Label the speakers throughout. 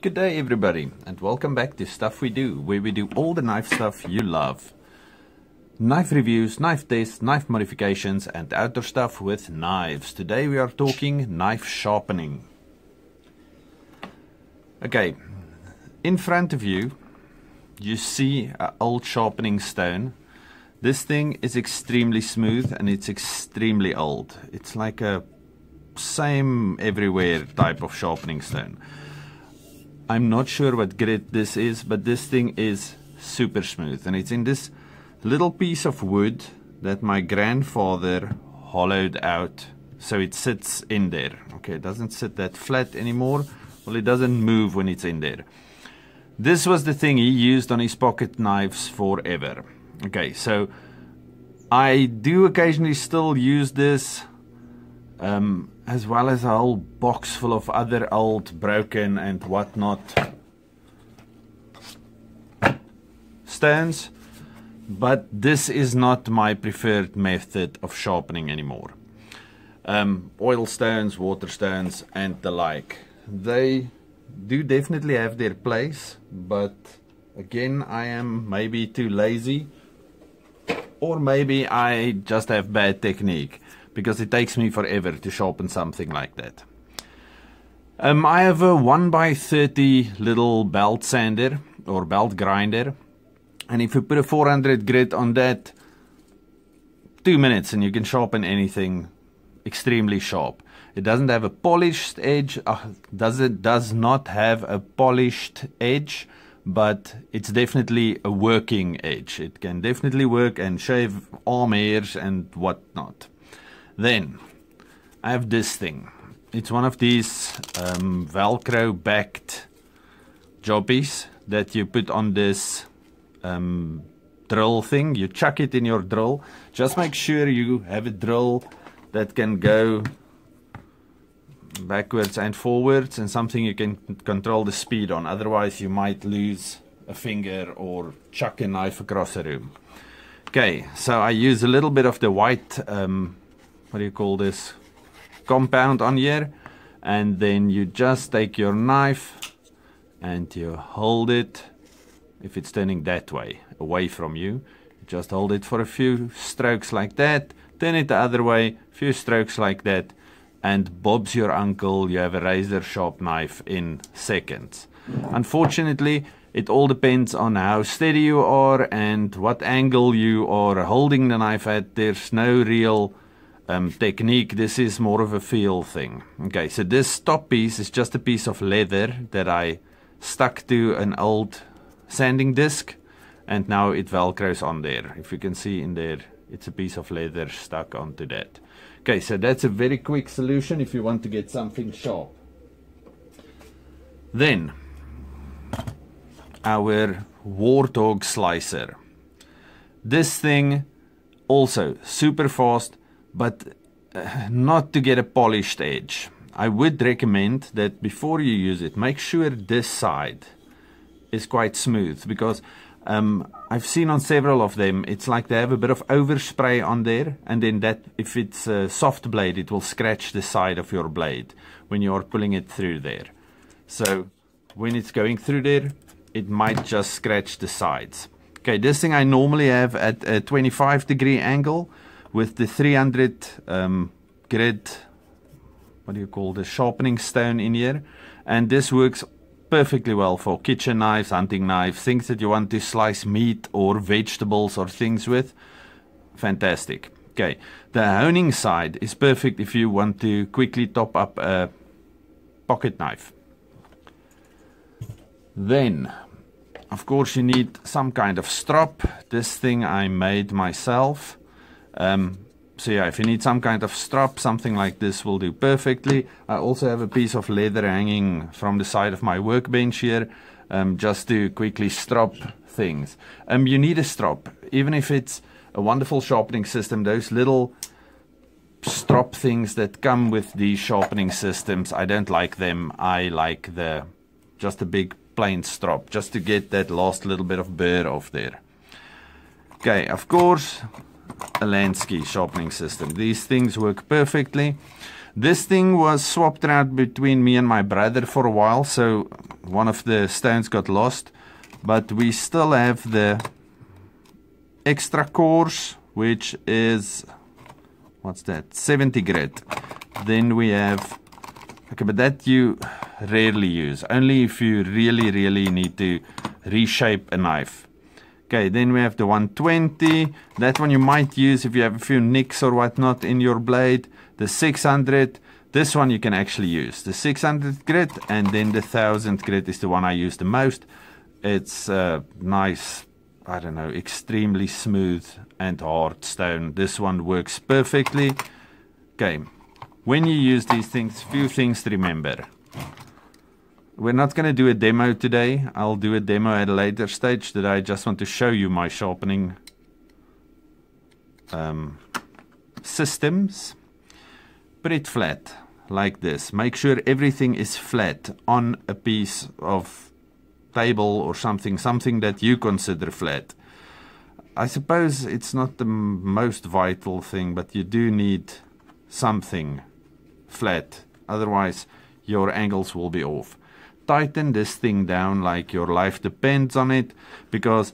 Speaker 1: Good day everybody and welcome back to Stuff We Do, where we do all the knife stuff you love. Knife reviews, knife tests, knife modifications and outdoor stuff with knives. Today we are talking knife sharpening. Okay, in front of you you see an old sharpening stone. This thing is extremely smooth and it's extremely old. It's like a same everywhere type of sharpening stone. I'm not sure what grit this is, but this thing is super smooth. And it's in this little piece of wood that my grandfather hollowed out. So it sits in there. Okay, it doesn't sit that flat anymore. Well, it doesn't move when it's in there. This was the thing he used on his pocket knives forever. Okay, so I do occasionally still use this um, as well as a whole box full of other old, broken, and whatnot stands. But this is not my preferred method of sharpening anymore. Um, oil stones, water stones, and the like. They do definitely have their place, but again, I am maybe too lazy, or maybe I just have bad technique because it takes me forever to sharpen something like that. Um, I have a 1x30 little belt sander or belt grinder and if you put a 400 grit on that, two minutes and you can sharpen anything extremely sharp. It doesn't have a polished edge, uh, does it does not have a polished edge, but it's definitely a working edge. It can definitely work and shave arm hairs and whatnot. Then, I have this thing. It's one of these um, Velcro-backed jobbies that you put on this um, drill thing. You chuck it in your drill. Just make sure you have a drill that can go backwards and forwards and something you can control the speed on. Otherwise you might lose a finger or chuck a knife across the room. Okay, so I use a little bit of the white um, what do you call this, compound on here. And then you just take your knife and you hold it, if it's turning that way, away from you. just hold it for a few strokes like that, turn it the other way, few strokes like that, and Bob's your uncle, you have a razor sharp knife in seconds. Unfortunately, it all depends on how steady you are and what angle you are holding the knife at. There's no real um, technique. This is more of a feel thing. Okay, so this stop piece is just a piece of leather that I stuck to an old sanding disc and now it velcros on there. If you can see in there, it's a piece of leather stuck onto that. Okay, so that's a very quick solution if you want to get something sharp. Then, our warthog slicer. This thing also super fast, but uh, not to get a polished edge. I would recommend that before you use it, make sure this side is quite smooth because um, I've seen on several of them, it's like they have a bit of overspray on there and then that, if it's a soft blade, it will scratch the side of your blade when you are pulling it through there. So when it's going through there, it might just scratch the sides. Okay, this thing I normally have at a 25 degree angle, with the 300 um, grid, what do you call the sharpening stone in here. And this works perfectly well for kitchen knives, hunting knives, things that you want to slice meat or vegetables or things with. Fantastic. Okay, the honing side is perfect if you want to quickly top up a pocket knife. Then, of course, you need some kind of strop. This thing I made myself. Um, so yeah, if you need some kind of strap, something like this will do perfectly. I also have a piece of leather hanging from the side of my workbench here, um, just to quickly strap things. Um, you need a strap, even if it's a wonderful sharpening system, those little strap things that come with these sharpening systems, I don't like them. I like the just a big plain strap, just to get that last little bit of burr off there. Okay, of course, Lansky sharpening system. These things work perfectly. This thing was swapped out between me and my brother for a while, so one of the stones got lost. But we still have the extra cores, which is, what's that, 70 grit. Then we have, okay, but that you rarely use. Only if you really, really need to reshape a knife. Okay, then we have the 120. That one you might use if you have a few nicks or whatnot in your blade. The 600. This one you can actually use. The 600 grit and then the 1000 grit is the one I use the most. It's uh, nice, I don't know, extremely smooth and hard stone. This one works perfectly. Okay, when you use these things, few things to remember we're not going to do a demo today. I'll do a demo at a later stage that I just want to show you my sharpening um, systems. Put it flat like this. Make sure everything is flat on a piece of table or something, something that you consider flat. I suppose it's not the most vital thing, but you do need something flat. Otherwise, your angles will be off tighten this thing down like your life depends on it because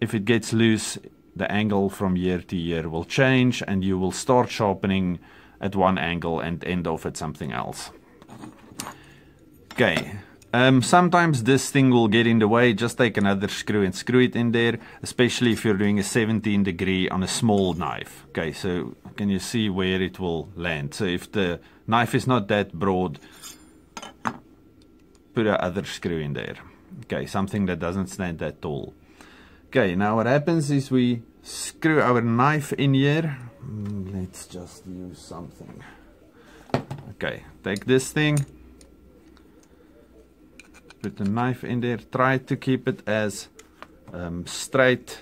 Speaker 1: if it gets loose the angle from year to year will change and you will start sharpening at one angle and end off at something else. Okay, um, sometimes this thing will get in the way, just take another screw and screw it in there, especially if you're doing a 17 degree on a small knife. Okay, so can you see where it will land? So if the knife is not that broad, put a other screw in there. Okay, something that doesn't stand that tall. Okay, now what happens is we screw our knife in here. Mm, let's just use something. Okay, take this thing. Put the knife in there. Try to keep it as um, straight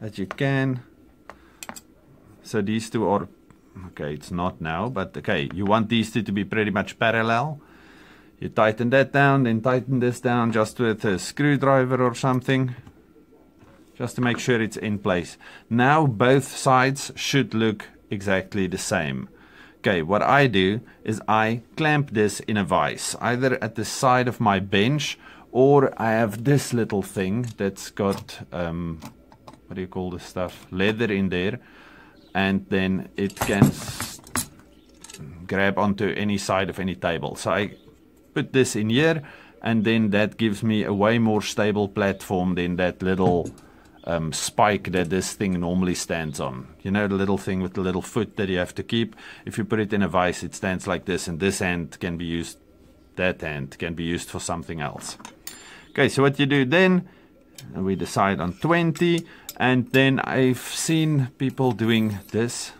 Speaker 1: as you can. So these two are okay it's not now but okay you want these two to be pretty much parallel you tighten that down then tighten this down just with a screwdriver or something just to make sure it's in place now both sides should look exactly the same okay what I do is I clamp this in a vise either at the side of my bench or I have this little thing that's got um, what do you call this stuff leather in there and then it can grab onto any side of any table so I put this in here, and then that gives me a way more stable platform than that little um, spike that this thing normally stands on. You know, the little thing with the little foot that you have to keep. If you put it in a vise, it stands like this, and this end can be used, that end can be used for something else. Okay, so what you do then, we decide on 20, and then I've seen people doing this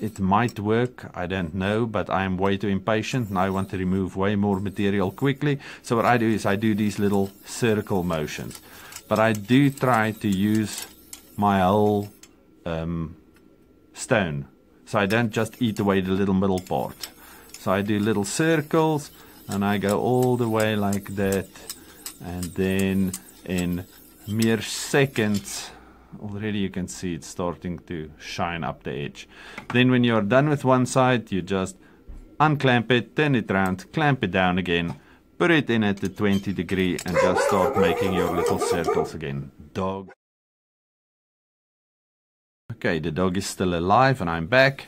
Speaker 1: it might work, I don't know, but I am way too impatient and I want to remove way more material quickly. So what I do is I do these little circle motions. But I do try to use my whole um, stone. So I don't just eat away the little middle part. So I do little circles and I go all the way like that. And then in mere seconds, already you can see it's starting to shine up the edge. Then when you're done with one side, you just unclamp it, turn it round, clamp it down again, put it in at the 20 degree and just start making your little circles again. Dog. Okay, the dog is still alive and I'm back.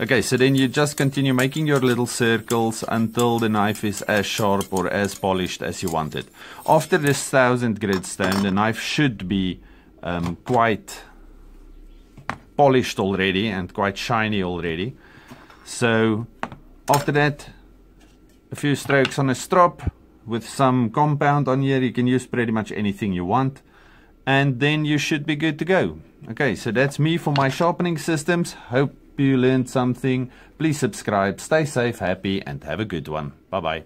Speaker 1: Okay, so then you just continue making your little circles until the knife is as sharp or as polished as you want it. After this thousand grit stone, the knife should be um, quite polished already and quite shiny already. So after that, a few strokes on a strop with some compound on here. You can use pretty much anything you want. And then you should be good to go. Okay, so that's me for my sharpening systems. Hope you learned something. Please subscribe, stay safe, happy, and have a good one. Bye-bye.